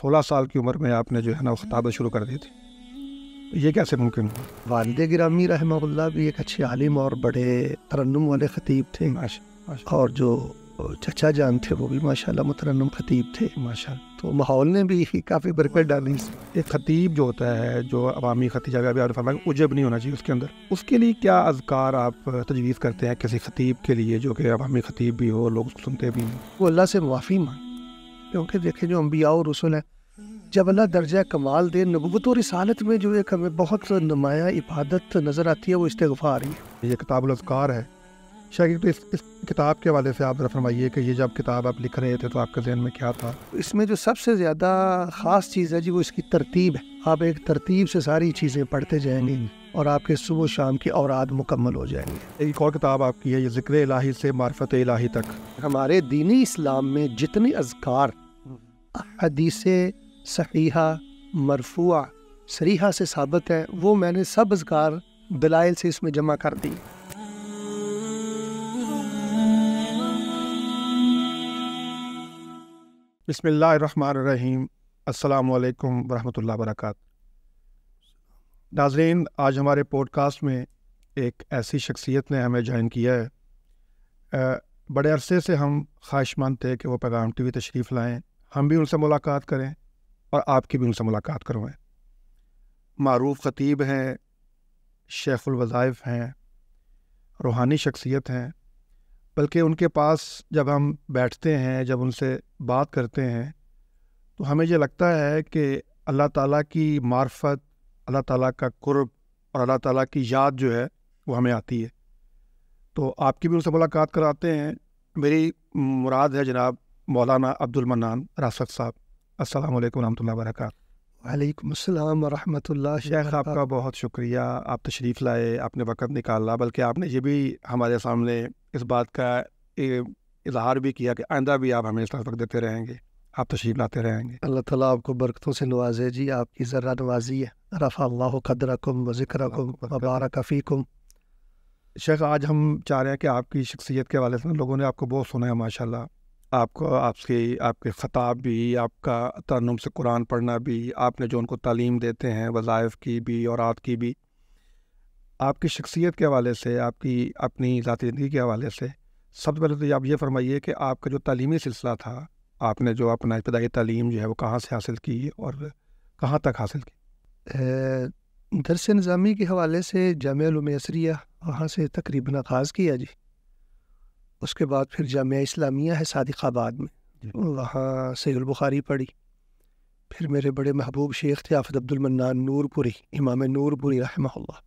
सोलह साल की उम्र में आपने जो है ना खिताबत शुरू कर दी थी तो ये कैसे मुमकिन हुआ वालद गिरामी रहमल्ला भी एक अच्छे आलिम और बड़े तरन्नम वाले ख़तीब थे माशा, माशा। और जो चचा जान थे वो भी माशा मुतरनम ख़तीब थे माशा तो माहौल ने भी काफ़ी बरकत डाली एक ख़तीब जो होता है जो अवामी ख़ती जगह भी फरमा उजब नहीं होना चाहिए उसके अंदर उसके लिए क्या अजकार आप तजवीज़ करते हैं किसी ख़तीब के लिए जो कि अवामी ख़तीब भी हो लोग उसको सुनते भी हों वो अल्लाह से माफ़ी मांग क्योंकि देखें जो अम्बिया और रसुल हैं जब अल्लाह दर्जा कमाल दे नबूत और रसालत में जो एक हमें बहुत नुमाया इबादत नज़र आती है वो इस्तफ़ार ही है ये किताबुलकार है शायद तो इस, इस किताब के हवाले से आप फरमाइए कि ये जब किताब आप लिख रहे थे तो आपके जहन में क्या था इसमें जो सबसे ज़्यादा ख़ास चीज़ है जी वो इसकी तरतीब है आप एक तरतीब से सारी चीज़ें पढ़ते जाएंगे हम्म। और आपके सुबह शाम की औरत मुकम्मल हो जाएंगे एक और किताब आपकी है ये ज़िक्र इलाही से मार्फत इलाही तक हमारे दीनी इस्लाम में जितने अजकार हदीस सहीहा मरफुआ सरीहा से साबित है वो मैंने सब अजकार दलाइल से इसमें जमा कर दी बसमीम अल्लाम वरहमल वर्क नाजरीन आज हमारे पॉडकास्ट में एक ऐसी शख्सियत ने हमें ज्वाइन किया है बड़े अरसे से हम ख्वाहिशमंद थे कि वो पैगाम टी वी तशरीफ़ लाएँ हम भी उनसे मुलाकात करें और आपकी भी उनसे मुलाकात करवाएँ मरूफ ख़तीब हैं शेख़ुलवज़ाइफ़ हैं रूहानी शख्सियत हैं बल्कि उनके पास जब हम बैठते हैं जब उनसे बात करते हैं तो हमें ये लगता है कि अल्लाह ताला की मार्फत अल्लाह ताला का कुर्ब और अल्लाह ताला की याद जो है वो हमें आती है तो आपकी भी उनसे मुलाकात कराते हैं मेरी मुराद है जनाब मौलाना अब्दुल मनान रासद साहब अस्सलाम वालेकुम वरक व वालेकुम अस्सलाम वरहमतुल्लाह शेख आपका बहुत शुक्रिया आप तशरीफ़ लाए आपने वक़्त निकाला बल्कि आपने ये भी हमारे सामने इस बात का इजहार भी किया कि आइंदा भी आप हमें इस वक्त देते रहेंगे आप तशीफ लाते रहेंगे अल्लाह ताला आपको बरकतों से नवाजे जी आपकी ज़रा नवाजी है रफ़ा अल्लाह कदरकुम वज़िक्रकुम मुबारक फ़ीकुम शेख आज हम चाह रहे हैं कि आपकी शख्सियत के हवाले से लोगों ने आपको बहुत सुना है माशाल्लाह आपको आपके आपके ख़ताब भी आपका तरनम से कुरान पढ़ना भी आपने जो उनको तालीम देते हैं वज़ायफ़ की भी और की भी आपकी शख्सियत के हवाले से आपकी अपनी ज़ाती ज़िंदगी के हवाले से सबसे पहले तो आप ये फरमाइए कि आपका जो तलीमी सिलसिला था आपने जो अपना इब्तदाई तलीम जो है वो कहाँ से हासिल की और कहाँ तक हासिल की दरस नज़ामी के हवाले से असरिया वहाँ से तकरीबन आगाज़ किया जी उसके बाद फिर जामिया इस्लामिया है सादिकाबाद में वहाँ सैल बुखारी पढ़ी फिर मेरे बड़े महबूब शेख थे आफत अब्दुलमन्नान नूरपुरी इमाम नूरपुरी रहमल्ला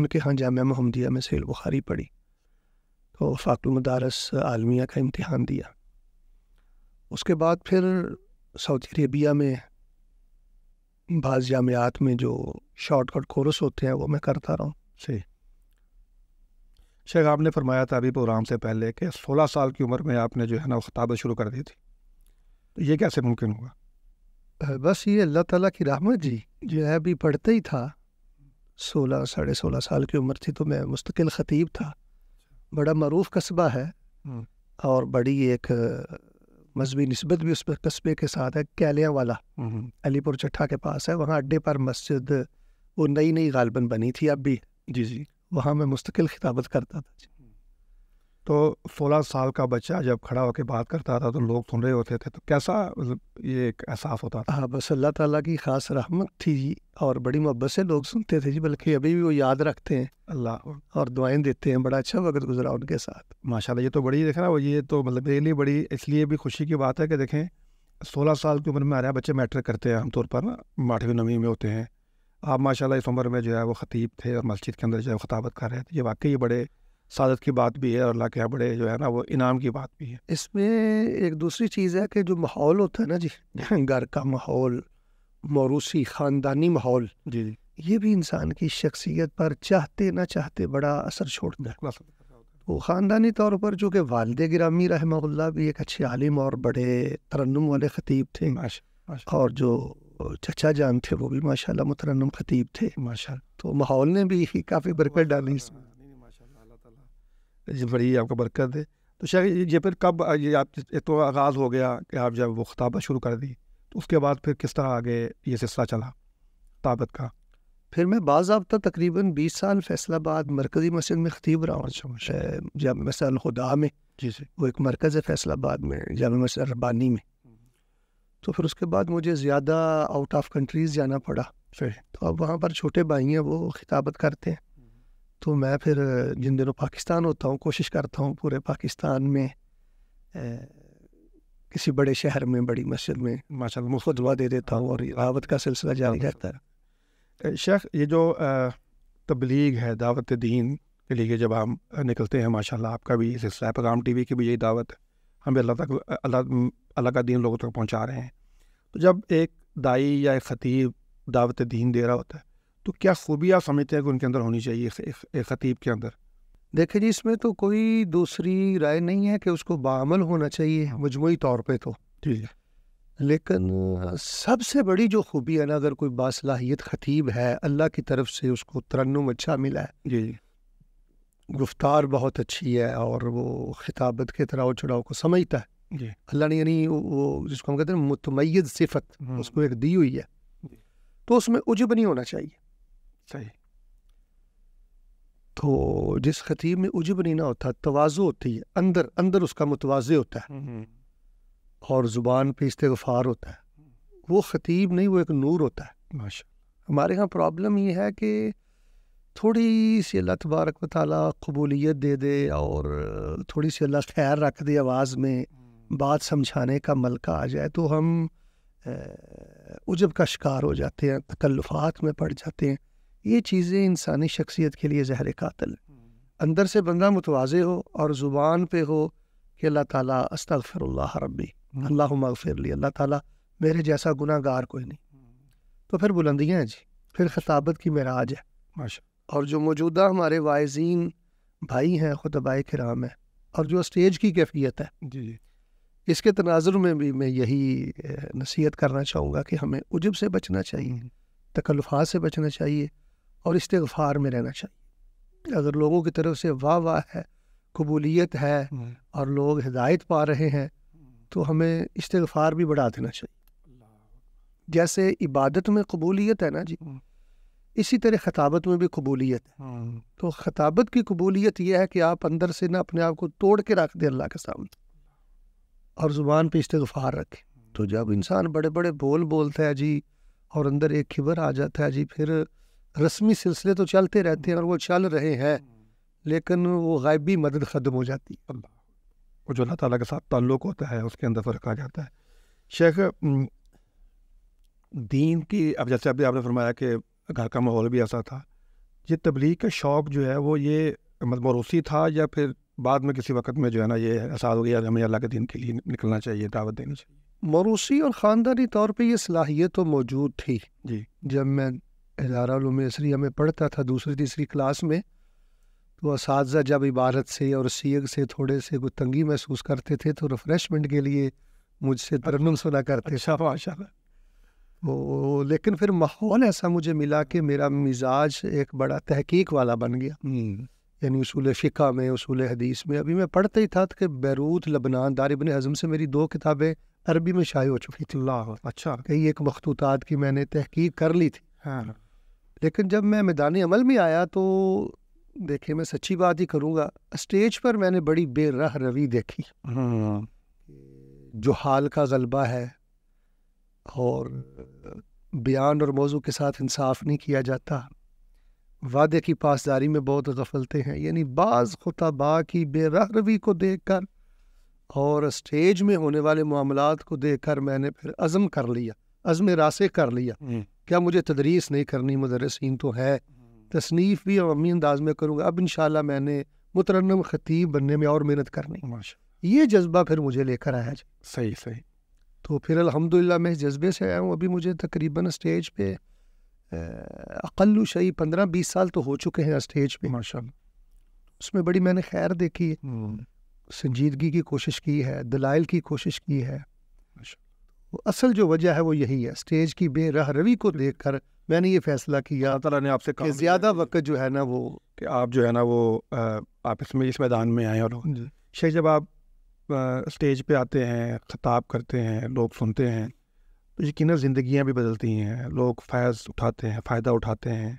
उनके यहाँ जामिया महमदिया में सैल बुखारी पढ़ी तो फाकुल मदारस आलमिया का इम्तहान दिया उसके बाद फिर सऊदी अरेबिया में बाज़ जामियात में जो शॉर्टकट कोर्स होते हैं वो मैं करता रहा हूँ सही शेख आपने फरमाया था अभी प्रोग्राम से पहले कि सोलह साल की उम्र में आपने जो है ना खिताबत शुरू कर दी थी तो ये कैसे मुमकिन हुआ बस ये अल्लाह ताला की रहमत जी जो है अभी पढ़ते ही था सोलह साढ़े सोलह साल की उम्र थी तो मैं मुस्तकिल ख़तीब था बड़ा मरूफ कस्बा है हम्म। और बड़ी एक मजहबी नस्बत भी उस कस्बे के साथ है कैलिया वाला हम्म, हम्म। अलीपुर चट्ठा के पास है वहाँ अड्डे पर मस्जिद वो नई नई गालबन बनी थी अब भी जी जी वहाँ मैं मुस्तकिल खिताबत करता था तो 16 साल का बच्चा जब खड़ा होकर बात करता था तो लोग सुन रहे होते थे तो कैसा मतलब ये एक एहसास होता था हाँ बस अल्लाह ताला की ख़ास रहमत थी जी और बड़ी मोहब्बत से लोग सुनते थे जी बल्कि अभी भी वो याद रखते हैं अल्लाह और दुआएं देते हैं बड़ा अच्छा वक्त गुजरा उनके साथ माशाल्लाह ये तो बड़ी देख रहा है ये तो मतलब मेरे लिए बड़ी इसलिए भी खुशी की बात है कि देखें सोलह साल की उम्र में आ हैं बच्चे मैट्रिक करते हैं आमतौर पर ना माठवी नवी में होते हैं आप माशाल्लाह इस उम्र में जो है वो ख़तीब थे और मस्जिद के अंदर जो है खताबत कर रहे थे ये वाकई बड़े सादत की बात भी है और अल्लाह के बड़े जो है ना वो इनाम की बात भी है इसमें एक दूसरी चीज़ है कि जो माहौल होता है ना जी घर का माहौल मौरूसी ख़ानदानी माहौल जी जी ये भी इंसान की शख्सियत पर चाहते ना चाहते बड़ा असर छोड़ता है वो तो ख़ानदानी तौर पर जो कि वालद गिरामी रहमल्ला भी एक अच्छे आलिम और बड़े तरन्नम वाले ख़तीब थे और जो चचा जान थे वो भी माशाल्लाह मुतरन्नम ख़तीब थे माशा तो माहौल ने भी काफ़ी बरकत डाली इसमें बड़ी आपका बरकत है तो शेख ये फिर कब ये आप एक तो आगाज़ हो गया कि आप जब वो खिताबत शुरू कर दी तो उसके बाद फिर किस तरह आगे ये सिलसिला चला खिताबत का फिर मैं बाबा तकरीबन बीस साल फैसलाबाद मरकज़ी मस्जिद में खतीब रहा हूँ अच्छा, जब मसल खुदा में जी सर वो एक मरकज़ है फैसलाबाद में जाम मसल रबानी में तो फिर उसके बाद मुझे ज़्यादा आउट ऑफ कंट्रीज़ जाना पड़ा फिर तो अब वहाँ पर छोटे भाई हैं वो खिताबत करते हैं तो मैं फिर जिन दिनों पाकिस्तान होता हूँ कोशिश करता हूँ पूरे पाकिस्तान में ए, किसी बड़े शहर में बड़ी मस्जिद में माशा दुआ दे देता हूँ और दावत का सिलसिला जारी रहता है शेख ये जो तबलीग है दावत दीन के लिए जब हम निकलते हैं माशाल्लाह आपका भी सिलसिला है पैगाम टी वी की भी यही दावत हम भी अल्लाह तक अल्लाह अल्लाह का दीन लोगों तक पहुँचा रहे हैं तो जब एक दाई या एक ख़तीब दावत दीन दे रहा होता है तो क्या खूबी आप समझते हैं कि उनके अंदर होनी चाहिए एक खतीब के अंदर देखिए जी इसमें तो कोई दूसरी राय नहीं है कि उसको बामल होना चाहिए मजमू तौर पर तो ठीक है लेकिन सबसे बड़ी जो खूबी है ना अगर कोई बासलाहियत खतीब है अल्लाह की तरफ से उसको तरन्नम अच्छा मिला है जी जी गुफ्तार बहुत अच्छी है और वो खिताबत के तराव चढ़ाव को समझता है जी अल्लाह ने यानी वो जिसको हम कहते हैं मुतमैद सिफत हम्म। उसको एक दी हुई है तो उसमें उजब नहीं होना चाहिए है तो जिस खतीब में उजब नहीं ना होता तोज़ो होती है अंदर अंदर उसका मुतवाज़ होता है हम्म, हम्म। और ज़ुबान पे इस्तफ़ार होता है वो खतीब नहीं वो एक नूर होता है माशा हमारे यहाँ प्रॉब्लम ये है कि थोड़ी सी अल्लाह तबारक वाली कबूलियत दे दे और थोड़ी सी अल्लाह खैर रख दे आवाज़ में हम्म। बात समझाने का मलका आ जाए तो हम उजब का शिकार हो जाते हैं तकल्लुफात में पड़ जाते हैं ये चीज़ें इंसानी शख्सियत के लिए जहर कातल हम्म। अंदर से बंदा मुतवाज़ हो और ज़ुबान पे हो कि अल्लाह ताला अस्तगफिरुल्लाह रबी हम्म। अल्लाह मगफिरली अल्लाह ताली मेरे जैसा गुनागार कोई नहीं हम्म। तो फिर बुलंदियाँ हैं जी फिर खताबत की आज है माशा और जो मौजूदा हमारे वायजीन भाई हैं खुतबाए कराम है और जो स्टेज की कैफियत है जी जी इसके तनाजर में भी मैं यही नसीहत करना चाहूँगा कि हमें उजब से बचना चाहिए तकल्फ़ात से बचना चाहिए और इस्तफार में रहना चाहिए अगर लोगों की तरफ से वाह वाह है कबूलियत है हम्म। और लोग हिदायत पा रहे हैं तो हमें इस्तफार भी बढ़ा देना चाहिए जैसे इबादत में कबूलियत है ना जी हम्म। इसी तरह खताबत में भी कबूलियत है हम्म। तो खताबत की कबूलियत यह है कि आप अंदर से ना अपने आप को तोड़ के रख दें अल्लाह के सामने और ज़ुबान पे इस्तफार रखें तो जब इंसान बड़े बड़े बोल बोलता है जी और अंदर एक खिबर आ जाता है जी फिर रस्मी सिलसिले तो चलते रहते हैं और वो चल रहे हैं लेकिन वो गायबी मदद ख़त्म हो जाती है वो जो अल्लाह ताला के साथ ताल्लुक़ होता है उसके अंदर फ़र्क आ जाता है शेख दीन की अब जैसे अभी आपने फरमाया कि घर का माहौल भी ऐसा था ये तबलीग का शौक़ जो है वो ये मरूसी था या फिर बाद में किसी वक्त में जो है ना ये एहसास हो गया हमें अल्लाह के दिन के लिए निकलना चाहिए दावत देनी चाहिए मरूसी और ख़ानदानी तौर पर यह सलाहियत तो मौजूद थी जी जब मैं हज़ारा में पढ़ता था दूसरी तीसरी क्लास में तो उस जब इबारत से और सीग से थोड़े से कोई तंगी महसूस करते थे तो रिफ़्रेशमेंट के लिए मुझसे तरनम सुना करते अच्छा, माशा वो लेकिन फिर माहौल ऐसा मुझे मिला कि मेरा मिजाज एक बड़ा तहकीक वाला बन गया हम्म। यानी उसूल फ़िका में उसूल हदीस में अभी मैं पढ़ता ही था कि बैरूत लबनान दार हज़म से मेरी दो किताबें अरबी में शाये हो चुकी थी अच्छा कई एक मखतूत की मैंने तहकीक कर ली थी हाँ। लेकिन जब मैं मैदानी अमल में आया तो देखिए मैं सच्ची बात ही करूँगा स्टेज पर मैंने बड़ी बेरह रवि देखी हाँ। जो हाल का गलबा है और बयान और मौजू के साथ इंसाफ नहीं किया जाता वादे की पासदारी में बहुत गफलते हैं यानी बाज़ खुतबा की बेरह रवि को देख कर और स्टेज में होने वाले मामला को देख कर मैंने फिर अज़म कर लिया अज़म रासे कर लिया हम्म। क्या मुझे तदरीस नहीं करनी मदरसिन तो है तसनीफ़ भी अवमी अंदाज में करूँगा अब इन मैंने मुतरनम ख़तीब बनने में और मेहनत करनी ये जज्बा फिर मुझे लेकर आया सही सही तो फिर अलहमदिल्ला मैं इस जज्बे से आया हूँ अभी मुझे तकरीबन स्टेज पे अकल शही पंद्रह बीस साल तो हो चुके हैं स्टेज पे माशा उसमें बड़ी मैंने खैर देखी है हम्म। संजीदगी की कोशिश की है दलाइल की कोशिश की है असल जो वजह है वो यही है स्टेज की बेरह रवि को देख कर मैंने ये फैसला किया तला ने आपसे कहा ज़्यादा वक्त जो है ना वो कि आप जो है ना वो आप इसमें इस मैदान में आए और शेख जब आप स्टेज पे आते हैं खताब करते हैं लोग सुनते हैं तो यकीन ज़िंदियाँ भी बदलती हैं लोग फैज़ उठाते हैं फ़ायदा उठाते हैं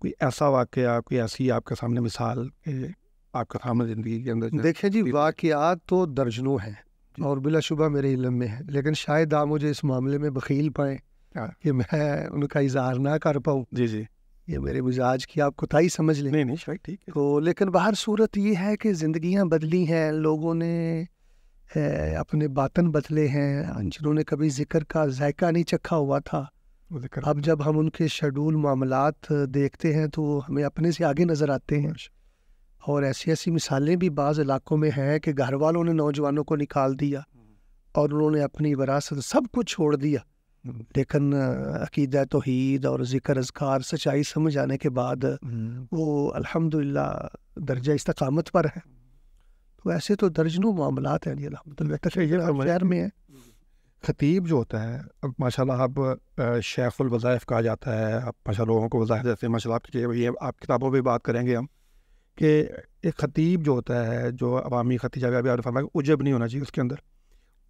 कोई ऐसा वाक़ कोई ऐसी आपके सामने मिसाल आपका सामने ज़िंदगी के अंदर देखें जी वाक़ तो दर्जनों हैं और बिलाशुबा मेरे इलम में है लेकिन शायद आप मुझे इस मामले में बकील पाए हाँ। कि मैं उनका इजहार ना कर पाऊँ जी जी ये मेरे मिजाज की आप कोताही समझ लें नहीं नहीं शायद ठीक है तो लेकिन बाहर सूरत ये है कि ज़िंदगियाँ बदली हैं लोगों ने ए, अपने बातन बदले हैं जिन्होंने कभी ज़िक्र का जायका नहीं चखा हुआ था अब जब हम उनके शेड्यूल मामला देखते हैं तो हमें अपने से आगे नज़र आते हैं और ऐसी ऐसी मिसालें भी बाज़ इलाकों में हैं कि घर वालों ने नौजवानों को निकाल दिया और उन्होंने अपनी विरासत सब कुछ छोड़ दिया लेकिन अकीदा तोहद और ज़िक्र अजगार सच्चाई समझ आने के बाद हम्म। वो अल्हम्दुलिल्लाह दर्जा इस्तकामत पर है तो ऐसे तो दर्जनों मामला हैं जी तो शहर में है खतीब जो होता है अब माशाल्लाह अब शेखुल वज़ाइफ कहा जाता है आप माशा लोगों को वज़ाइफ देते हैं माशा आपकी ये आप किताबों पर बात करेंगे हम कि एक ख़तीब जो होता है जो अवामी खतीजा जगह भी आपने उजब नहीं होना चाहिए उसके अंदर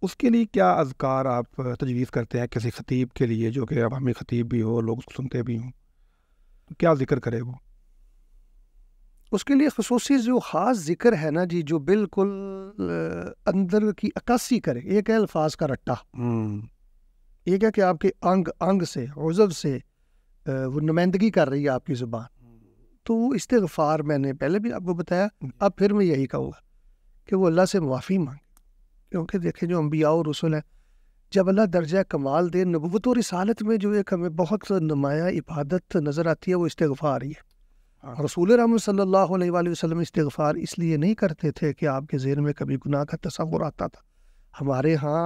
उसके लिए क्या अजकार आप तजवीज़ करते हैं किसी ख़तीब के लिए जो कि अवामी ख़तीब भी हो लोग उसको सुनते भी हों तो क्या ज़िक्र करे वो उसके लिए खसूस जो ख़ास ज़िक्र है ना जी जो बिल्कुल अंदर की अक्सी करे एक है अल्फाज का रट्टा एक हम्म। है कि आपके अंग अंग से उजब से वो नुमाइंदगी कर रही है आपकी ज़ुबान तो वो इस्तफार मैंने पहले भी आपको बताया अब फिर मैं यही कहूँगा कि वो अल्लाह से माफ़ी मांगे क्योंकि देखें जो अम्बिया और रसुल हैं जब अल्लाह दर्जा कमाल दे नबूत और रसालत में जो एक हमें बहुत नुमाया इबादत नज़र आती है वो इस्तफ़ार ही है हाँ। रसूल राम सल्ला वसलम इस्तफ़ार इसलिए नहीं करते थे कि आपके जेहन में कभी गुनाह का तस्वुर आता था हमारे यहाँ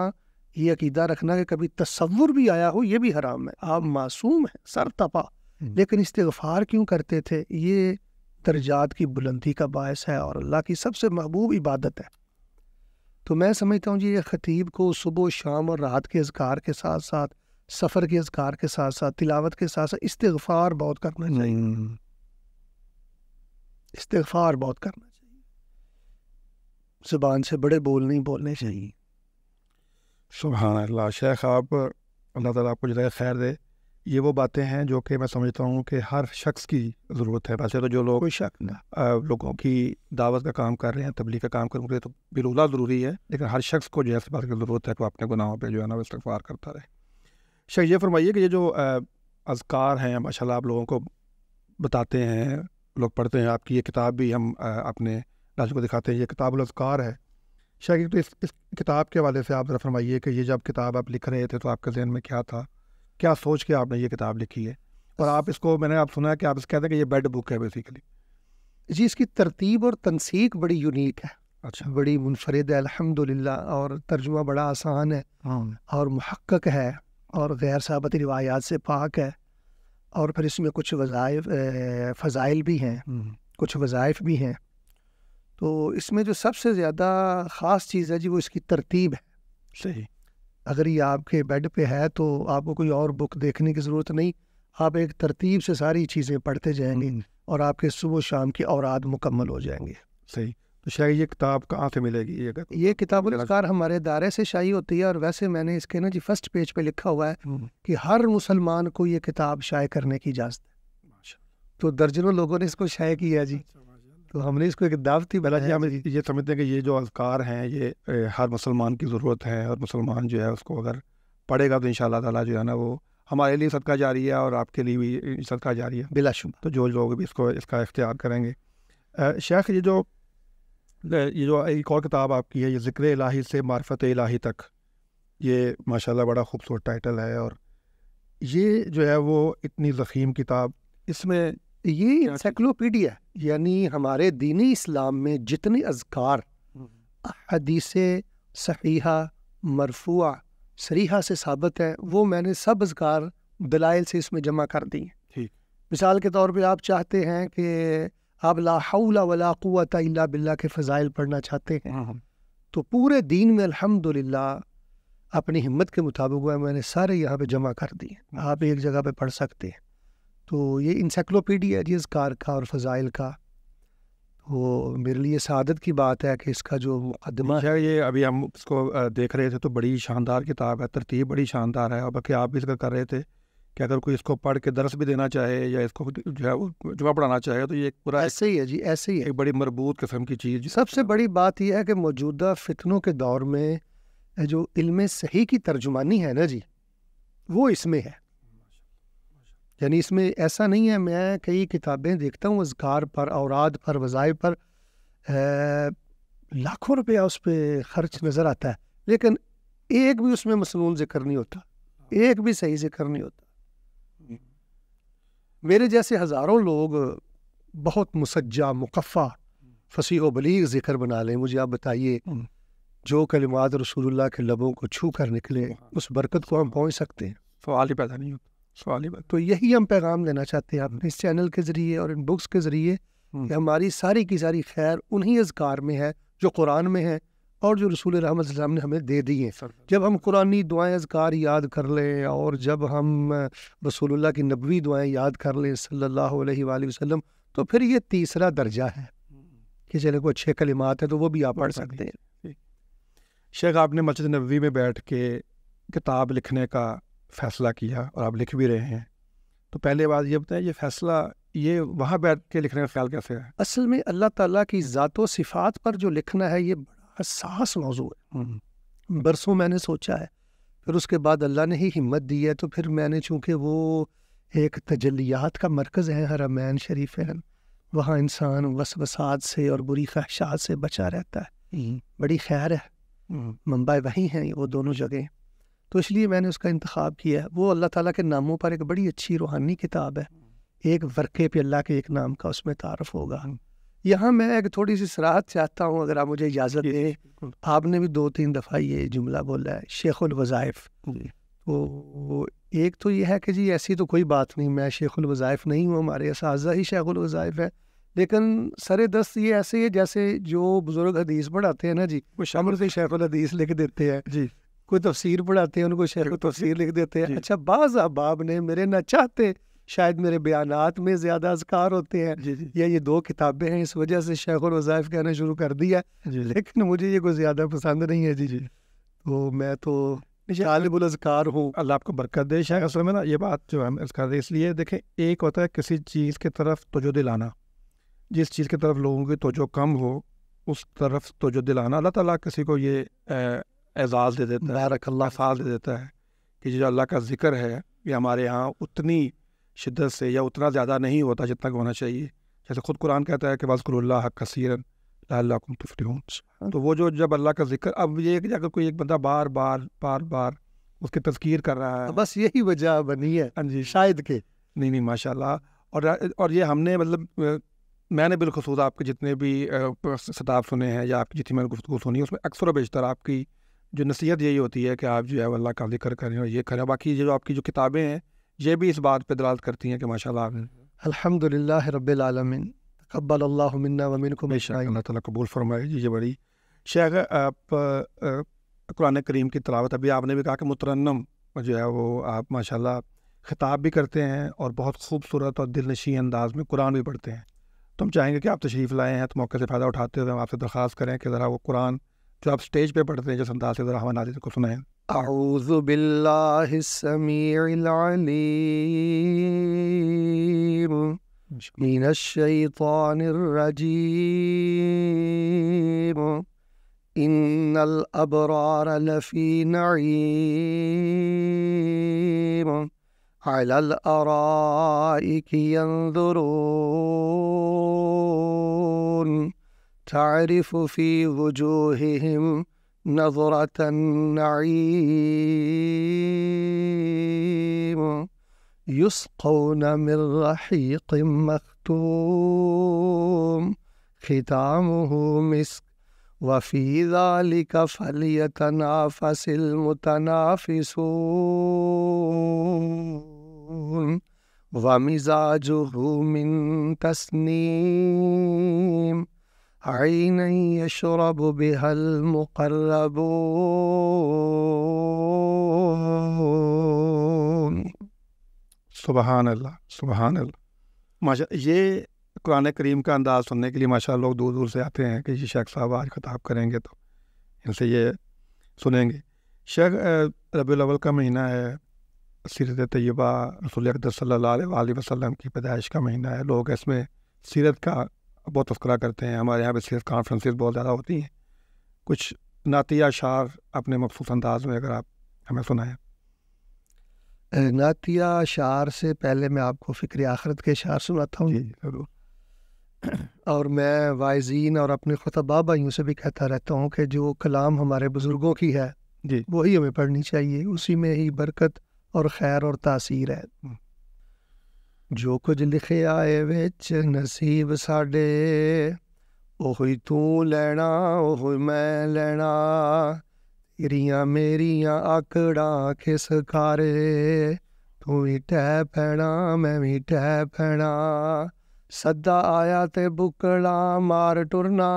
ये अकीदा रखना कि कभी तस्वुर भी आया हो ये भी हराम है आप मासूम हैं सर तपा हम्म। लेकिन इस्तफ़ार क्यों करते थे ये दर्जात की बुलंदी का बायस है और अल्लाह की सबसे महबूब इबादत है तो मैं समझता हूँ जी ये ख़तीब को सुबह शाम और रात के अजगार के साथ साथ सफ़र के अजगार के साथ साथ तिलावत के साथ साथ इस्तफ़ार बहुत करना चाहिए इस्तफ़ार बहुत करना चाहिए जबान से बड़े बोल नहीं बोलने चाहिए सुबह अल्लाह शेख आप अल्लाह तक खैर दे ये वो बातें हैं जो कि मैं समझता हूँ कि हर शख्स की ज़रूरत है वैसे तो जो लोग कोई शक ना लोगों की दावत का काम कर रहे हैं तबलीग का काम कर रहे हैं तो बिलूला ज़रूरी है लेकिन हर शख्स को जो है इस बात की ज़रूरत है कि अपने गुनाहों पर जो है ना इस्तफार करता रहे शख ये फरमाइए कि ये जो अजकार हैं माशा आप लोगों को बताते हैं लोग पढ़ते हैं आपकी ये किताब भी हम अपने राजू को दिखाते हैं ये किताब अजकार है शायद तो इस, इस किताब के हवाले से आप ज़रा फरमाइए कि ये जब किताब आप लिख रहे थे तो आपके जहन में क्या था क्या सोच के आपने ये किताब लिखी है और आप इसको मैंने आप सुना कि आप इस कहते हैं कि ये बेड बुक है बेसिकली जी इसकी तरतीब और तनसीक बड़ी यूनिक है अच्छा बड़ी मुनफरद है ला और तर्जुमा बड़ा आसान है हाँ। और महक्क है और गैर सहाबती रिवायात से पाक है और फिर इसमें कुछ वज़ाइफ फ़ज़ाइल भी हैं हम्म। कुछ वज़ाइफ भी हैं तो इसमें जो सबसे ज़्यादा ख़ास चीज़ है जी वो इसकी तरतीब है सही अगर ये आपके बेड पे है तो आपको कोई और बुक देखने की ज़रूरत नहीं आप एक तरतीब से सारी चीज़ें पढ़ते जाएंगे हम्म। और आपके सुबह शाम की औराद मुकम्मल हो जाएंगे सही तो शायद ये किताब कहाँ से मिलेगी ये अगर ये किताब अलकार हमारे दायरे से शाही होती है और वैसे मैंने इसके ना जी फर्स्ट पेज पे लिखा हुआ है हम्म। कि हर मुसलमान को ये किताब शाये करने की इजाज़त है तो दर्जनों लोगों ने इसको शाये किया जी अच्छा। तो हमने इसको एक दावत ही बनाया हाँ हम ये समझते हैं कि ये जो अजकार हैं ये हर मुसलमान की ज़रूरत है और मुसलमान जो है उसको अगर पढ़ेगा तो इन ताला जो है ना वो हमारे लिए सदका जारी है और आपके लिए भी सदका जारी है बिलाशुबा तो जो लोग भी इसको इसका इख्तियार करेंगे शेख ये जो ये जो एक और किताब आपकी है ये ज़िक्र इलाही से मार्फत इलाही तक ये माशाल्लाह बड़ा खूबसूरत टाइटल है और ये जो है वो इतनी ज़ख़ीम किताब इसमें ये इंसाइक्लोपीडिया यानी हमारे दीनी इस्लाम में जितने अजकार हदीस हम्म। सहीहा मरफुआ सरीहा से साबित है वो मैंने सब अजकार दलाइल से इसमें जमा कर दी हैं मिसाल के तौर पे आप चाहते हैं कि आप लाहौला वलाकुआत इल्ला बिल्ला के फ़जाइल पढ़ना चाहते हैं हाँ, हाँ। तो पूरे दीन में अल्हम्दुलिल्लाह अपनी हिम्मत के मुताबिक हुआ मैंने सारे यहाँ पे जमा कर दिए हम्म। आप एक जगह पे पढ़ सकते हैं तो ये इंसाइक्लोपीडिया है जी कार का और फ़ज़ाइल का वो मेरे लिए सदत की बात है कि इसका जो मुकदमा है अच्छा, ये अभी हम इसको देख रहे थे तो बड़ी शानदार किताब है तरतीब बड़ी शानदार है और बाकी आप भी इसका कर रहे थे कि अगर कोई इसको पढ़ के दरस भी देना चाहे या इसको जो है जुमा पढ़ाना चाहे तो ये एक पूरा ऐसे ही है जी ऐसे ही है एक बड़ी मरबूत किस्म की चीज़ सबसे बड़ी बात यह है कि मौजूदा फितनों के दौर में जो इल्म सही की तर्जुमानी है ना जी वो इसमें है यानी इसमें ऐसा नहीं है मैं कई किताबें देखता हूँ अजगार पर औराद पर वज़ाइफ पर लाखों रुपया उस पर खर्च नज़र आता है लेकिन एक भी उसमें मसनून जिक्र नहीं होता एक भी सही जिक्र नहीं होता मेरे जैसे हज़ारों लोग बहुत मुसज्जा मुकफ़ा फसी व बलीग जिक्र बना लें मुझे आप बताइए जो कलिमात रसूलुल्लाह के लबों को छू कर निकले उस बरकत को हम पहुँच सकते हैं सवाल ही पैदा नहीं होता तो यही हम पैगाम देना चाहते हैं आप इस चैनल के ज़रिए और इन बुक्स के ज़रिए हम्म। कि हमारी सारी की सारी खैर उन्हीं अजगार में है जो कुरान में है और जो रसूल रहमत ने हमें दे दी हैं जब हम कुरानी दुआएं अजगार याद कर लें और जब हम रसूलुल्लाह की नबवी दुआएं याद कर लें सल्ला वसलम तो फिर ये तीसरा दर्जा है हम्म। कि चले को अच्छे कलिमात हैं तो वो भी आप पढ़ सकते हैं शेख आपने मस्जिद नबी में बैठ के किताब लिखने का फैसला किया और आप लिख भी रहे हैं तो पहले बात ये बताएं ये फैसला ये वहाँ बैठ के लिखने का ख्याल कैसे है असल में अल्लाह ताला की ज़ात सिफात पर जो लिखना है ये बड़ा हसास मौजू है हम्म। बरसों मैंने सोचा है फिर उसके बाद अल्लाह ने ही हिम्मत दी है तो फिर मैंने चूँकि वो एक तजलियात का मरकज़ है हरामैन शरीफ है वहाँ इंसान वसवसात से और बुरी ख्वाहिशात से बचा रहता है हम्म। बड़ी खैर है मुंबई हम्म। वही हैं वो दोनों जगह तो इसलिए मैंने उसका इंतखब किया है वो अल्लाह ताला के नामों पर एक बड़ी अच्छी रूहानी किताब है एक वर्के पे अल्लाह के एक नाम का उसमें तारफ होगा यहाँ मैं एक थोड़ी सी सराहत चाहता हूँ अगर आप मुझे इजाज़त दें आपने भी दो तीन दफ़ा ये जुमला बोला है शेखुल वो तो वो एक तो ये है कि जी ऐसी तो कोई बात नहीं मैं शेखुल नहीं हूँ हमारे इस ही शेखुल है लेकिन सर दस्त ये ऐसे है जैसे जो बुज़ुर्ग हदीस पढ़ाते हैं ना जी वो शमर से शेखुल हदीस लिख देते हैं जी कोई तफसीर पढ़ाते हैं उनको शेर तफसीर लिख देते हैं अच्छा बाज अहबाब ने मेरे ना चाहते शायद मेरे बयानात में ज़्यादा अजकार होते हैं या ये दो किताबें हैं इस वजह से शेख और वजायफ कहना शुरू कर दिया लेकिन मुझे ये कोई ज़्यादा पसंद नहीं है जी जी तो मैं तो अच्छा, अजकार हूँ अल्लाह आपको बरकत दे शायद असल में ना ये बात जो हम इसलिए देखें एक होता है किसी चीज़ की तरफ तोजो दिलाना जिस चीज़ की तरफ लोगों की तोजो कम हो उस तरफ तोजो दिलाना अल्लाह ताला किसी को ये एजाज़ दे देता है रखल्ला साज हाँ दे देता है कि जो अल्लाह का जिक्र है ये हमारे यहाँ उतनी शिद्दत से या उतना ज़्यादा नहीं होता जितना होना चाहिए जैसे खुद कुरान कहता है कि बस गुरु कसीरन लाकुम तो वो जो जब अल्लाह का जिक्र अब ये अगर कोई एक बंदा बार बार बार बार उसकी तस्कीर कर रहा है तो बस यही वजह बनी है हाँ जी शायद के नहीं नहीं माशाल्लाह और और ये हमने मतलब मैंने बिलखसूस आपके जितने भी सताब सुने हैं या आपकी जितनी मैंने गुफ्तु सुनी है उसमें अक्सर बेशतर आपकी जो नसीहत यही होती है कि आप जो है अल्लाह का जिक्र करें और ये करें बाकी जो आपकी जो किताबें हैं ये भी इस बात पर दलाल करती हैं कि माशा अलहमदिल्ला रबालमिन तकबल्ला वमिन को कबूल फरमाए जी ये बड़ी शेख आप कुरान करीम की तलावत अभी आपने भी कहा कि मुतरन्नम जो है वो आप माशा खिताब भी करते हैं और बहुत खूबसूरत और दिल नशी अंदाज में कुरान भी पढ़ते हैं तो हम चाहेंगे कि आप तशरीफ़ लाए हैं तो मौके से फ़ायदा उठाते हुए हम आपसे दरख्वास्त करें कि ज़रा वो कुरान जो आप स्टेज पे पढ़ते हैं जिस अंदाज से रहमान नाजिर को सुनाए अऊज़ु बिल्लाहि समीउल अलीम من الشيطان الرجيم إن الأبرار لفي نعيم على الأرائك ينظرون تعرف في وجوههم نظرة النعيم يسقون من رحيق مختوم ختامه مسك وفي ذلك فليتنافس المتنافسون ومزاجه من تسنيم आईन यशरब बेहल मुकर्रबो सुबहान अल्लाह सुबहान अल्लाह माशा ये कुरान करीम का अंदाज़ सुनने के लिए माशा लोग दूर दूर से आते हैं कि ये शेख साहब आज खताब करेंगे तो इनसे ये सुनेंगे शेख रबील का महीना है सीरत तय्यबा रसूल अकदर सल्ला वसम की पैदाइश का महीना है लोग इसमें सीरत का बहुत तस्करा करते हैं हमारे यहाँ पे सेल्स कॉन्फ्रेंसेस बहुत ज़्यादा होती हैं कुछ नातिया शार अपने मखसूस अंदाज में अगर आप हमें सुनाएं नातिया शार से पहले मैं आपको फ़िक्र आखरत के शार सुनाता हूँ ज़रूर और मैं वायजीन और अपने खुतबा भाइयों से भी कहता रहता हूँ कि जो कलाम हमारे बुज़ुर्गों की है जी वही हमें पढ़नी चाहिए उसी में ही बरकत और खैर और तासीर है हम्म। ਜੋ ਕੁਝ ਲਿਖਿਆ ਏ ਵਿੱਚ ਨਸੀਬ ਸਾਡੇ ਉਹੀ ਤੂੰ ਲੈਣਾ ਉਹੀ ਮੈਂ ਲੈਣਾ ਤੇਰੀਆਂ ਮੇਰੀਆਂ ਆਕੜਾਂ ਕਿਸ ਕਰੇ ਤੂੰ ਵੀ ਟਹਿ ਪੈਣਾ ਮੈਂ ਵੀ ਟਹਿ ਪੈਣਾ ਸੱਦਾ ਆਇਆ ਤੇ ਬੁਕਲਾ ਮਾਰ ਟੁਰਨਾ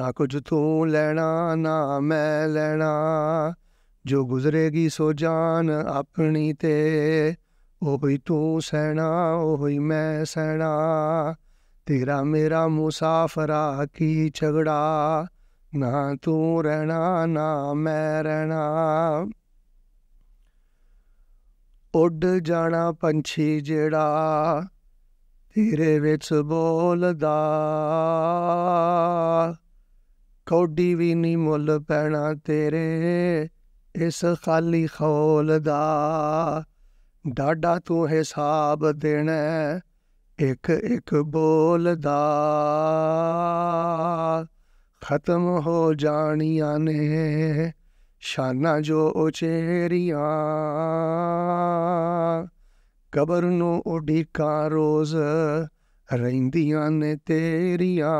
ਨਾ ਕੁਝ ਤੂੰ ਲੈਣਾ ਨਾ ਮੈਂ ਲੈਣਾ ਜੋ ਗੁਜ਼ਰੇਗੀ ਸੋ ਜਾਨ ਆਪਣੀ ਤੇ ਉਹੀ ਤੂੰ ਸਹਿਣਾ ਉਹੀ ਮੈਂ ਸਹਿਣਾ ਤੇਰਾ ਮੇਰਾ ਮੁਸਾਫਰਾ ਕੀ ਝਗੜਾ ਨਾ ਤੂੰ ਰਹਿਣਾ ਨਾ ਮੈਂ ਰਹਿਣਾ ਉੱਡ ਜਾਣਾ ਪੰਛੀ ਜਿਹੜਾ ਤੇਰੇ ਵਿੱਚ ਬੋਲਦਾ ਕੋਡੀ ਵੀ ਨਹੀਂ ਮੁੱਲ ਪੈਣਾ ਤੇਰੇ ਇਸ ਖਾਲੀ ਖੋਲ ਦਾ ਡਾਡਾ ਤੂੰ ਹਿਸਾਬ ਦੇਣਾ ਇੱਕ ਇੱਕ ਬੋਲਦਾ ਖਤਮ ਹੋ ਜਾਣੀਆਂ ਨੇ ਸ਼ਾਨਾ ਜੋ ਉਚੇਰੀਆਂ ਕਬਰ ਨੂੰ ਉਡੀਕਾ ਰੋਜ਼ ਰਹਿੰਦੀਆਂ ਨੇ ਤੇਰੀਆਂ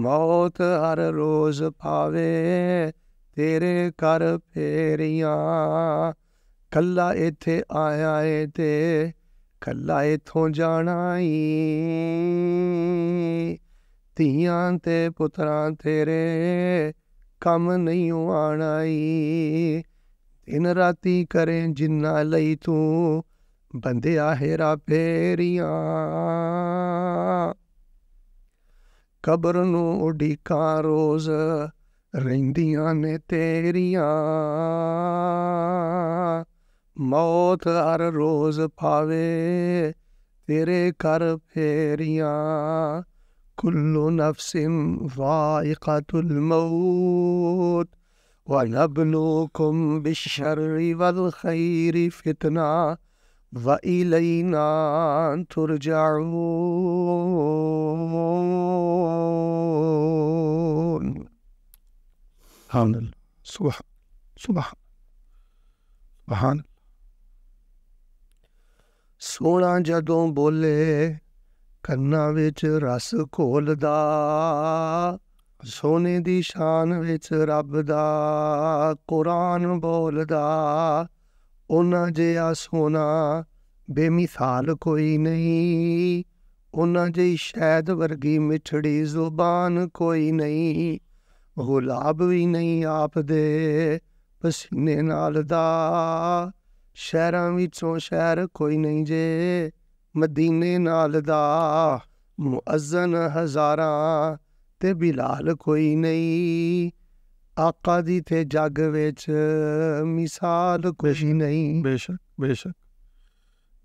ਮੌਤ ਹਰ ਰੋਜ਼ ਪਾਵੇ ਤੇਰੇ ਕਰ ਫੇਰੀਆਂ ਕੱਲਾ ਇਥੇ ਆਇਆ ਏ ਤੇ ਕੱਲਾ ਇਥੋਂ ਜਾਣਾ ਈ ਧੀਆਂ ਤੇ ਪੁੱਤਰਾਂ ਤੇਰੇ ਕੰਮ ਨਹੀਂ ਆਣਾ ਈ ਦਿਨ ਰਾਤੀ ਕਰੇ ਜਿੰਨਾ ਲਈ ਤੂੰ ਬੰਦਿਆ ਹੈਰਾ ਫੇਰੀਆਂ ਕਬਰ ਨੂੰ ਉਡੀਕਾ ਰੋਜ਼ ਰਹਿੰਦੀਆਂ ਨੇ ਤੇਰੀਆਂ ਮੌਤ ਹਰ ਰੋਜ਼ ਪਾਵੇ ਤੇਰੇ ਕਰ ਫੇਰੀਆਂ كل نفس ضائقة الموت ونبلوكم بالشر والخير فتنة وإلينا ترجعون سبحان سبحان سبحان ਸੋਣਾ ਜਦੋਂ ਬੋਲੇ ਕੰਨਾਂ ਵਿੱਚ ਰਸ ਘੋਲਦਾ ਸੋਨੇ ਦੀ ਸ਼ਾਨ ਵਿੱਚ ਰੱਬ ਦਾ ਕੁਰਾਨ ਬੋਲਦਾ ਉਹਨਾਂ ਜਿਹਾ ਸੋਨਾ ਬੇਮਿਸਾਲ ਕੋਈ ਨਹੀਂ ਉਹਨਾਂ ਜਿਹੀ ਸ਼ਹਿਦ ਵਰਗੀ ਮਿੱਠੜੀ ਜ਼ੁਬਾਨ ਕੋਈ ਨਹੀਂ ਗੁਲਾਬ ਵੀ ਨਹੀਂ ਆਪ ਦੇ ਪਸੀਨੇ ਨਾਲ ਦਾ ਸ਼ਹਿਰਾਂ ਵਿੱਚੋਂ ਸ਼ਹਿਰ ਕੋਈ ਨਹੀਂ ਜੇ ਮਦੀਨੇ ਨਾਲ ਦਾ ਮੁਅਜ਼ਨ ਹਜ਼ਾਰਾਂ ਤੇ ਬਿਲਾਲ ਕੋਈ ਨਹੀਂ ਆਕਾ ਦੀ ਤੇ ਜੱਗ ਵਿੱਚ ਮਿਸਾਲ ਕੋਈ ਨਹੀਂ ਬੇਸ਼ੱਕ ਬੇਸ਼ੱਕ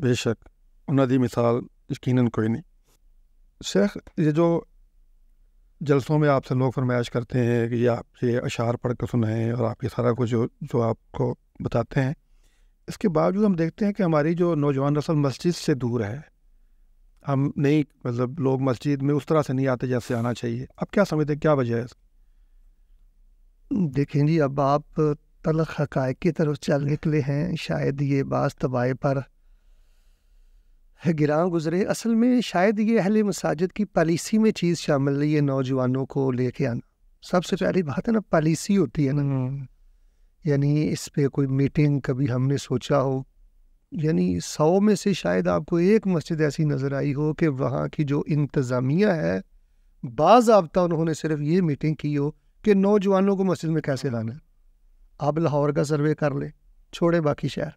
ਬੇਸ਼ੱਕ ਉਹਨਾਂ ਦੀ ਮਿਸਾਲ यकीनन कोई नहीं शेख ये जो जलसों में आपसे लोग फरमाइश करते हैं कि ये आप ये अशार पढ़ कर सुनाएँ और आप ये सारा कुछ जो जो आपको बताते हैं इसके बावजूद हम देखते हैं कि हमारी जो नौजवान नसल मस्जिद से दूर है हम नहीं मतलब लोग मस्जिद में उस तरह से नहीं आते जैसे आना चाहिए अब क्या समझते क्या वजह है देखें जी अब आप तलख हक़ की तरफ चल निकले हैं शायद ये बास तबाही पर गिरा गुजरे असल में शायद ये अहल मसाजिद की पॉलिसी में चीज़ शामिल रही है नौजवानों को लेके आना सबसे पहली बात है ना पॉलिसी होती है ना हम्म। यानी इस पर कोई मीटिंग कभी हमने सोचा हो यानी सौ में से शायद आपको एक मस्जिद ऐसी नज़र आई हो कि वहाँ की जो इंतज़ामिया है बाबा उन्होंने सिर्फ ये मीटिंग की हो कि नौजवानों को मस्जिद में कैसे लाना है आप लाहौर का सर्वे कर लें छोड़े बाकी शहर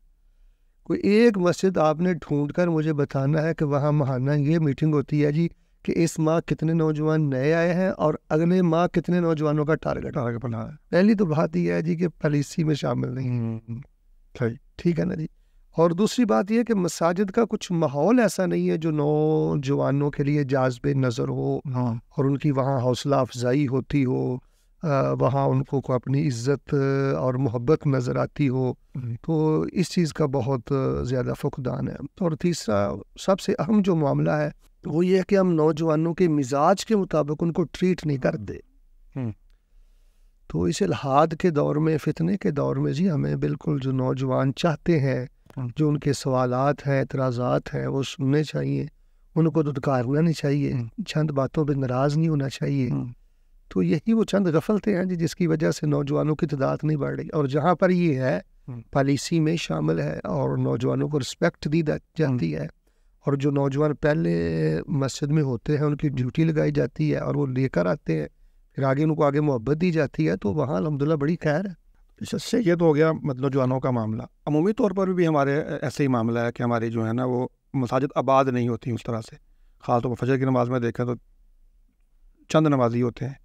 कोई एक मस्जिद आपने ढूंढ कर मुझे बताना है कि वहाँ महाना ये मीटिंग होती है जी कि इस माह कितने नौजवान नए आए हैं और अगले माह कितने नौजवानों का टारगेट टारगेट बना है पहली तो बात यह है जी कि पॉलिसी में शामिल नहीं है हम्म। ठीक है ना जी और दूसरी बात यह कि मसाजिद का कुछ माहौल ऐसा नहीं है जो नौजवानों के लिए जाजब नज़र हो हाँ। और उनकी वहाँ हौसला अफजाई होती हो वहाँ उनको को अपनी इज्जत और मोहब्बत नज़र आती हो हम्म। तो इस चीज़ का बहुत ज़्यादा फुकदान है और तीसरा सबसे अहम जो मामला है वो ये है कि हम नौजवानों के मिजाज के मुताबिक उनको ट्रीट नहीं हम्म, करते हम्म। तो इस इलाहाद के दौर में फितने के दौर में जी हमें बिल्कुल जो नौजवान चाहते हैं हम्म। जो उनके सवाल हैं एतराज़ात हैं वो सुनने चाहिए उनको दुदकारना तो नहीं चाहिए चंद बातों पर नाराज़ नहीं होना चाहिए तो यही वो चंद गफलते हैं जी जिसकी वजह से नौजवानों की तादाद नहीं बढ़ रही और जहाँ पर ये है पॉलिसी में शामिल है और नौजवानों को रिस्पेक्ट दी जाती है और जो नौजवान पहले मस्जिद में होते हैं उनकी ड्यूटी लगाई जाती है और वो लेकर आते हैं फिर आगे उनको आगे मोहब्बत दी जाती है तो वहाँ अलहमदिल्ला बड़ी खैर है अच्छा, सबसे ये तो हो गया मतलब जवानों का मामला अमूमी तौर पर भी हमारे ऐसे ही मामला है कि हमारे जो है ना वो मसाजिद आबाद नहीं होती उस तरह से ख़ासतौर पर फजर की नमाज़ में देखें तो चंद नमाजी होते हैं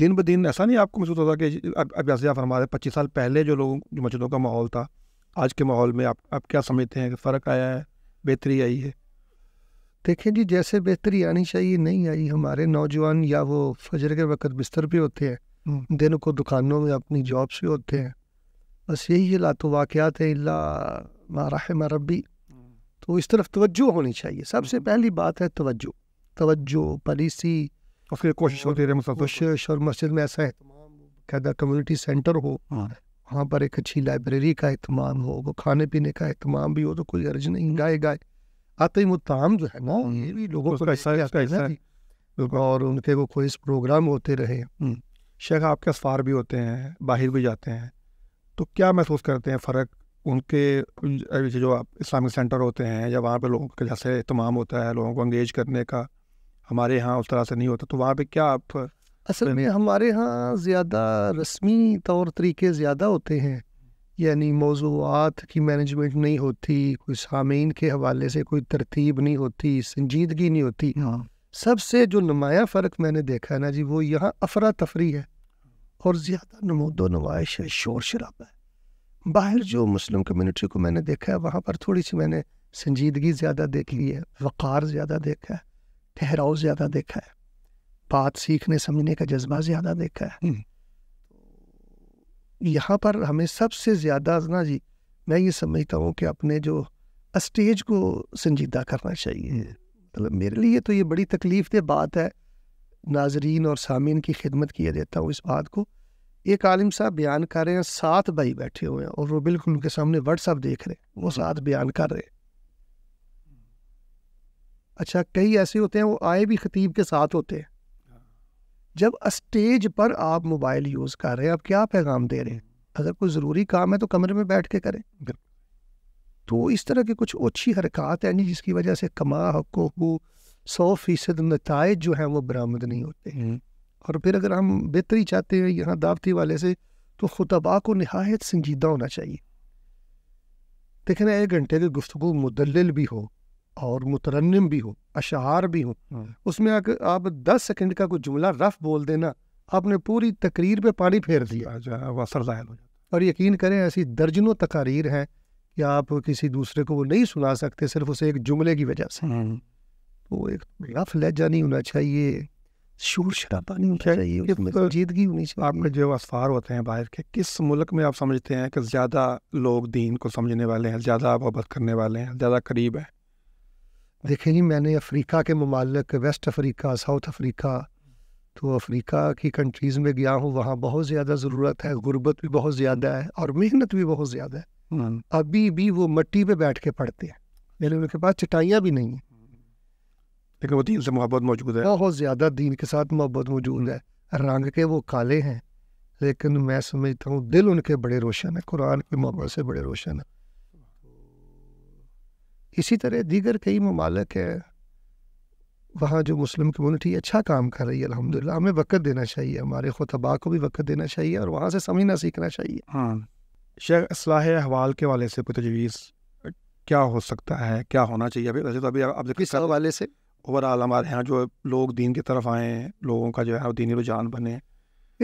दिन ब दिन ऐसा नहीं आपको महसूस होता कि अब ऐसे आप हमारे पच्चीस साल पहले जो लोगों मस्जिदों का माहौल था आज के माहौल में आप आप क्या समझते हैं कि फ़र्क आया है बेहतरी आई है देखें जी जैसे बेहतरी आनी चाहिए नहीं आई हमारे नौजवान या वो फजर के वक्त बिस्तर पे होते हैं हम्म। दिन को दुकानों में अपनी जॉब्स भी होते हैं बस यही है लातो वाक़ात है अल्ला मारहम रबी हम्म। तो इस तरफ तवज्जो होनी चाहिए सबसे हम्म। पहली बात है तवज्जो तवज्जो पॉलिसी और फिर कोशिश होती रहे कोशिश और मस्जिद में ऐसा है कहता कम्युनिटी सेंटर हो हाँ। वहाँ पर एक अच्छी लाइब्रेरी का अहतमाम हो वो खाने पीने का अहतमाम भी हो तो कोई अर्ज नहीं गाय गाय आते ही मुताम जो है ना ये भी लोगों को और उनके वो कोई प्रोग्राम होते रहे हम्म। शेख आपके असफार भी होते हैं बाहर भी जाते हैं तो क्या महसूस करते हैं फ़र्क उनके जो आप इस्लामिक सेंटर होते हैं या वहाँ पे लोगों का जैसे अहतमाम होता है लोगों को अंगेज करने का हमारे यहाँ उस तरह से नहीं होता तो वहाँ पे क्या आप असल में हमारे यहाँ ज़्यादा रस्मी तौर तरीके ज़्यादा होते हैं यानी मौजूद की मैनेजमेंट नहीं होती कोई सामीन के हवाले से कोई तरतीब नहीं होती संजीदगी नहीं होती हाँ। सबसे जो नुमाया फ़र्क मैंने देखा है ना जी वो यहाँ अफरा तफरी है और ज़्यादा नमोदो नुमाइश है शोर शराबा है बाहर जो मुस्लिम कम्युनिटी को मैंने देखा है वहाँ पर थोड़ी सी मैंने संजीदगी ज़्यादा देख ली है वक़ार ज़्यादा देखा है ठहराव ज़्यादा देखा है बात सीखने समझने का जज्बा ज़्यादा देखा है हम्म। तो यहाँ पर हमें सबसे ज़्यादा ना जी मैं ये समझता हूँ कि अपने जो स्टेज को संजीदा करना चाहिए हम्म। मतलब मेरे लिए तो ये बड़ी तकलीफ दे बात है नाजरीन और सामीन की खिदमत किया देता हूँ इस बात को एक आलिम साहब बयान कर रहे हैं सात भाई बैठे हुए हैं और वो बिल्कुल उनके सामने व्हाट्सअप देख रहे हैं वो हम्म। साथ बयान कर रहे हैं अच्छा कई ऐसे होते हैं वो आए भी खतीब के साथ होते हैं जब स्टेज पर आप मोबाइल यूज़ कर रहे हैं आप क्या पैगाम दे रहे हैं अगर कोई ज़रूरी काम है तो कमरे में बैठ के करें तो इस तरह की कुछ अच्छी हरकत है नहीं जिसकी वजह से कमा हको सौ फीसद नतज जो हैं वो बरामद नहीं होते हैं हम्म। और फिर अगर हम बेहतरी चाहते हैं यहाँ दावती वाले से तो खुतबा को नहायत संजीदा होना चाहिए देखना एक घंटे की गुफ्तु मुदल भी हो और मुतरनम भी हो अशार भी हूँ हाँ। उसमें अगर आप दस सेकंड का कोई जुमला रफ बोल देना आपने पूरी तकरीर पे पानी फेर दिया वो असर ज़ाहिर हो जाता और यकीन करें ऐसी दर्जनों तकारीर हैं कि आप किसी दूसरे को वो नहीं सुना सकते सिर्फ उसे एक जुमले की वजह से तो एक रफ लहजा नहीं होना चाहिए शोर शराबा नहीं होना अच्छा, चाहिए जीदगी होनी चाहिए आपके जो असफार होते हैं बाहर के किस मुल्क में आप समझते हैं कि ज़्यादा लोग दीन को समझने वाले हैं ज़्यादा मोहब्बत करने वाले हैं ज़्यादा करीब हैं देखें जी मैंने अफ्रीका के ममालिक वेस्ट अफ्रीका साउथ अफ्रीका तो अफ्रीका की कंट्रीज़ में गया हूँ वहाँ बहुत ज़्यादा ज़रूरत है गुर्बत भी बहुत ज़्यादा है और मेहनत भी बहुत ज़्यादा है हाँ। अभी भी वो मट्टी पे बैठ के पढ़ते हैं मेरे उनके पास चटाइयाँ भी नहीं हैं लेकिन वो दीन से मोहब्बत मौजूद है बहुत ज़्यादा दीन के साथ मोहब्बत मौजूद हम्म। है रंग के वो काले हैं लेकिन मैं समझता हूँ दिल उनके बड़े रोशन है कुरान की मोहब्बत से बड़े रोशन है इसी तरह दीगर कई ममालक है वहाँ जो मुस्लिम कम्युनिटी अच्छा काम कर रही है अलहमदिल्ला हमें वक्त देना चाहिए हमारे खुतबा को भी वक्त देना चाहिए और वहाँ से समझना सीखना चाहिए हाँ शेख असलाह अहवाल के वाले से कोई तजवीज़ क्या हो सकता है क्या होना चाहिए अभी वैसे तो अभी आप देखिए सर वाले से ओवरऑल हमारे यहाँ जो लोग दीन की तरफ आए लोगों का जो है दीनी रुझान बने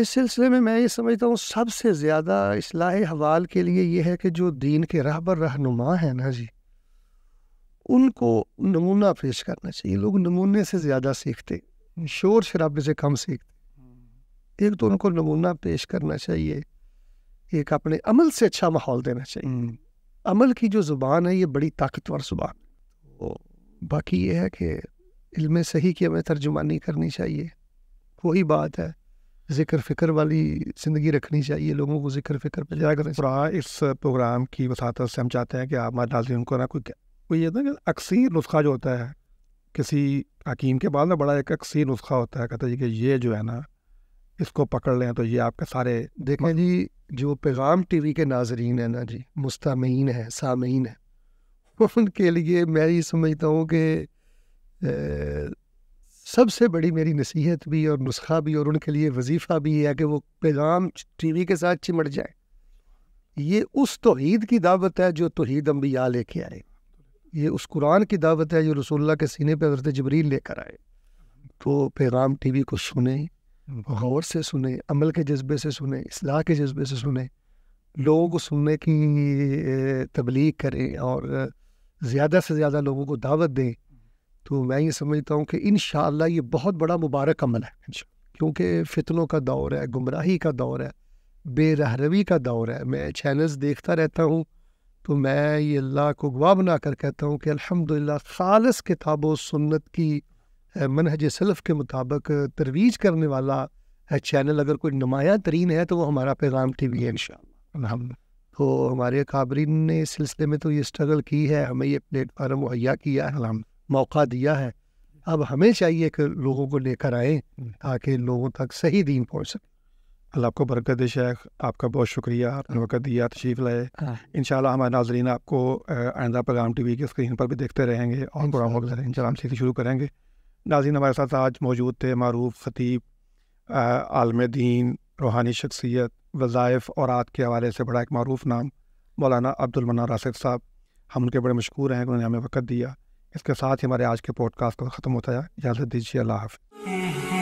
इस सिलसिले में मैं ये समझता हूँ सबसे ज़्यादा असलाह हवाल के लिए यह है कि जो दीन के रहबर रहनुमा हैं ना जी उनको नमूना पेश करना चाहिए लोग नमूने से ज़्यादा सीखते शोर शराबे से कम सीखते हम्म। एक तो उनको नमूना पेश करना चाहिए एक अपने अमल से अच्छा माहौल देना चाहिए हम्म। अमल की जो ज़ुबान है ये बड़ी ताकतवर ज़ुबान तो बाकी ये है कि इल्म सही की हमें तर्जुमानी करनी चाहिए वही बात है ज़िक्र फ़िक्र वाली ज़िंदगी रखनी चाहिए लोगों को ज़िक्र फ़िक्र पर जाया करें इस प्रोग्राम की वसात से हम चाहते हैं कि आप डाल दें उनको ना कोई वो ये ना कि अक्सर नुस्खा जो होता है किसी हकीम के बाद ना बड़ा एक अक्सर नुस्खा होता है कहते जी कि ये जो है ना इसको पकड़ लें तो ये आपके सारे देखें जी जो पैगाम टीवी के नाजरीन है ना जी मुस्तामीन है सामीन है उनके लिए मैं ये समझता हूँ कि सबसे बड़ी मेरी नसीहत भी और नुस्खा भी और उनके लिए वजीफ़ा भी है कि वो पैगाम टीवी के साथ चिमट जाए ये उस तोहद की दावत है जो तोहद अम्बिया लेके आए ये उस कुरान की दावत है जो रसोल्ला के सीने पर हजरत जबरील लेकर आए तो पैगाम टी वी को सुने गौर से सुने अमल के जज्बे से सुने असलाह के जज्बे से सुने लोगों को सुनने की तबलीग करें और ज़्यादा से ज़्यादा लोगों को दावत दें तो मैं ये समझता हूँ कि इन ये बहुत बड़ा मुबारक अमल है क्योंकि फितनों का दौर है गुमराही का दौर है बेरहरवी का दौर है मैं चैनल्स देखता रहता हूँ तो मैं ये अल्लाह को गवाह बना कर कहता हूँ कि अल्हम्दुलिल्लाह खालस किताब सुन्नत की मनहज सलफ़ के मुताबिक तरवीज करने वाला चैनल अगर कोई नुमाया तरीन है तो वो हमारा पैगाम टी वी है इन तो हमारे काबरीन ने इस सिलसिले में तो ये स्ट्रगल की है हमें ये प्लेटफार्म मुहैया किया है मौका दिया है अब हमें चाहिए कि लोगों को लेकर आए हम्म। ताकि लोगों तक सही दीन पहुँच सके अल्लाह आपको बरकत दे शेख आपका बहुत शुक्रिया आपने वक्त दिया तशीफ़ लाए हाँ। इन हमारे नाजरीन आपको आइंदा पैगाम टी वी के स्क्रीन पर भी देखते रहेंगे और प्रोग्राम इन शाम सीधे शुरू करेंगे नाजरीन हमारे साथ आज मौजूद थे मरूफ खतीब आलम दीन रूहानी शख्सियत वज़ाइफ और आद के हवाले से बड़ा एक मरूफ नाम मौलाना अब्दुलमना राशिद साहब हम उनके बड़े मशहूर हैं उन्होंने हमें वक्त दिया इसके साथ ही हमारे आज के पॉडकास्ट का ख़त्म होता है इजाज़त दीजिए अल्लाह हाफ़ हम्म।